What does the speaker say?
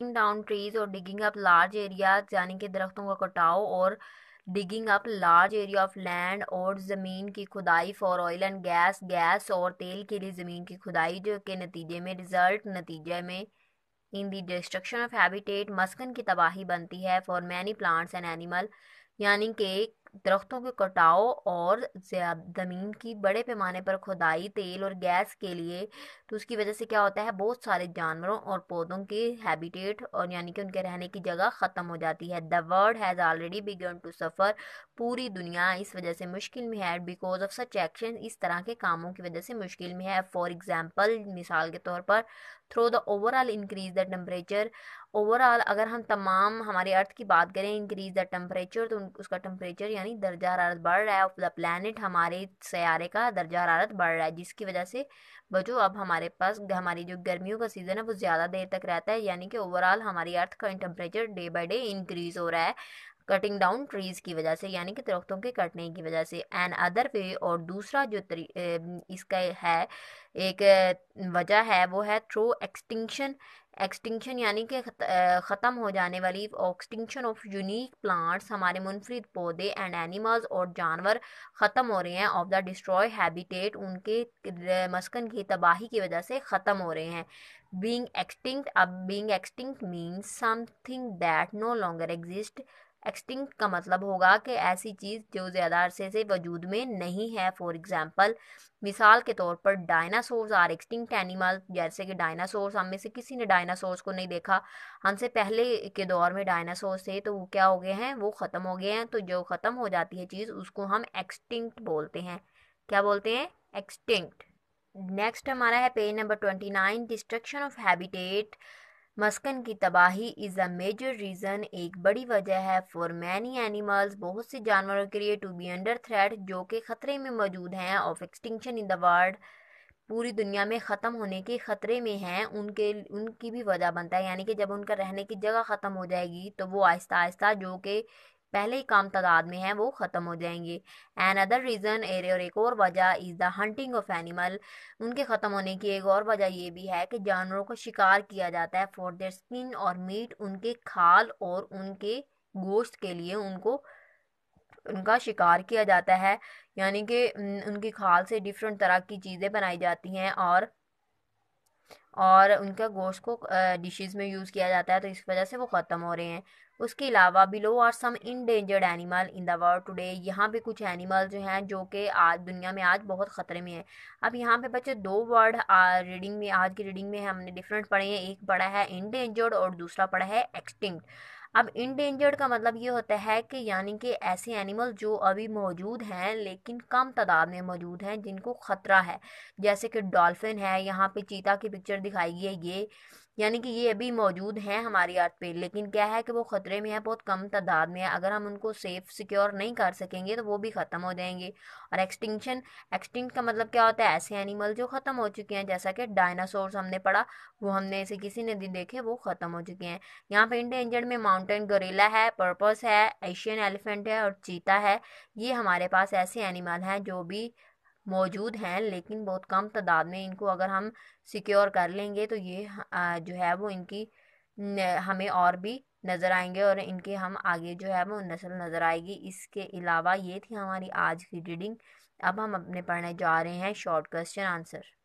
cutting down trees और digging up large area यानी कि दरख्तों का कटाव और digging up large area of land और ज़मीन की खुदाई for oil and gas gas और तेल के लिए ज़मीन की खुदाई जो के नतीजे में रिजल्ट नतीजे में in the destruction of habitat मस्कन की तबाही बनती है for many plants and animal यानी कि दरख्तों के कटाओ और ज़मीन की बड़े पैमाने पर खुदाई तेल और गैस के लिए तो उसकी वजह से क्या होता है बहुत सारे जानवरों और पौधों के हैबिटेट और यानी कि उनके रहने की जगह ख़त्म हो जाती है the world has already begun to suffer पूरी दुनिया इस वजह से मुश्किल में है बिकॉज ऑफ सच एक्शन इस तरह के कामों की वजह से मुश्किल में है फॉर एग्ज़ाम्पल मिसाल के तौर पर through the overall increase the temperature overall अगर हम तमाम हमारे अर्थ की बात करें इंक्रीज द टम्परेचर तो उसका टम्परेचर यानी हमारी दर्जा हरारत बढ़ रहा है ऑफ द प्लानट हमारे सयारे का दर्जा हरारत बढ़ रहा है जिसकी वजह से बचो अब हमारे पास हमारी जो गर्मियों का सीज़न है वो ज़्यादा देर तक रहता है यानी कि ओवरऑल हमारी अर्थ का temperature day by day increase हो रहा है कटिंग डाउन ट्रीज की वजह से यानी कि दरख्तों के कटने की वजह से एन अदर वे और दूसरा जो इसका है एक वजह है वो है थ्रो एक्सटिंक्शन एक्सटिंक्शन यानी कि ख़त्म हो जाने वाली एक्सटिंक्शन ऑफ यूनिक प्लांट्स हमारे मुनफरद पौधे एंड एनिमल्स और जानवर ख़त्म हो रहे हैं ऑफ द डिस्ट्रॉय हैबिटेट उनके मस्कन की तबाही की वजह से ख़त्म हो रहे हैं बींग एक्सटिंक्ट अब being extinct means something that no longer exist extinct का मतलब होगा कि ऐसी चीज़ जो ज़्यादा अरसे से वजूद में नहीं है फॉर एग्ज़ाम्पल मिसाल के तौर पर डायनासोर्स आर एक्सटिंक्ट एनिमल जैसे कि डायनासोर्स हम में से किसी ने डायनासोर्स को नहीं देखा हमसे पहले के दौर में डायनासोर्स थे तो वो क्या हो गए हैं वो ख़त्म हो गए हैं तो जो ख़त्म हो जाती है चीज़ उसको हम एक्सटिंक्ट बोलते हैं क्या बोलते हैं एक्सटिंक्ट नेक्स्ट हमारा है page number twenty nine destruction of habitat मस्कन की तबाही इज़ अ मेजर रीज़न एक बड़ी वजह है फॉर मैनी एनिमल्स बहुत से जानवरों के लिए टू बी अंडर थ्रेट जो कि ख़तरे में मौजूद हैं of extinction in the world पूरी दुनिया में ख़त्म होने के ख़तरे में हैं उनके उनकी भी वजह बनता है यानी कि जब उनका रहने की जगह ख़त्म हो जाएगी तो वो आहिस्ता आहिस्ता जो कि पहले ही काम तादाद में हैं वो ख़त्म हो जाएंगे एन अदर रीज़न एर और एक और वजह is the hunting of animal उनके ख़त्म होने की एक और वजह ये भी है कि जानवरों को शिकार किया जाता है फॉर देयर स्किन और मीट उनके खाल और उनके गोश्त के लिए उनको उनका शिकार किया जाता है यानी कि उनकी खाल से डिफरेंट तरह की चीज़ें बनाई जाती हैं और और उनका गोश्त को डिशेस में यूज़ किया जाता है तो इस वजह से वो ख़त्म हो रहे हैं उसके अलावा below are some endangered animal in the world today यहाँ पे कुछ एनिमल जो हैं जो कि आज दुनिया में आज बहुत ख़तरे में है अब यहाँ पे बच्चे दो वर्ड रीडिंग में आज की रीडिंग में हमने डिफरेंट पढ़े हैं एक पढ़ा है इनडेंजर्ड और दूसरा पढ़ा है एक्सटिंक्ट अब इनडेंजर्ड का मतलब ये होता है कि यानी कि ऐसे एनिमल जो अभी मौजूद हैं लेकिन कम तादाद में मौजूद हैं जिनको ख़तरा है जैसे कि डॉल्फिन है यहाँ पे चीता की पिक्चर दिखाई गई है ये यानी कि ये अभी मौजूद हैं हमारी अर्थ पे लेकिन क्या है कि वो ख़तरे में है बहुत कम तादाद में है अगर हम उनको सेफ सिक्योर नहीं कर सकेंगे तो वो भी ख़त्म हो जाएंगे और एक्सटिंक्शन एक्सटिंक्ट का मतलब क्या होता है ऐसे एनिमल जो ख़त्म हो चुके हैं जैसा कि डायनासोर हमने पढ़ा वो हमने ऐसे किसी ने देखे वो ख़त्म हो चुके हैं यहाँ पे इंडेंजर्ड में माउंटेन गरेला है पर्पस है एशियन एलिफेंट है और चीता है ये हमारे पास ऐसे एनिमल हैं जो भी मौजूद हैं लेकिन बहुत कम तादाद में इनको अगर हम सिक्योर कर लेंगे तो ये जो है वो इनकी हमें और भी नज़र आएंगे और इनके हम आगे जो है वो नस्ल नज़र आएगी इसके अलावा ये थी हमारी आज की रीडिंग अब हम अपने पढ़ने जा रहे हैं शॉर्ट क्वेश्चन आंसर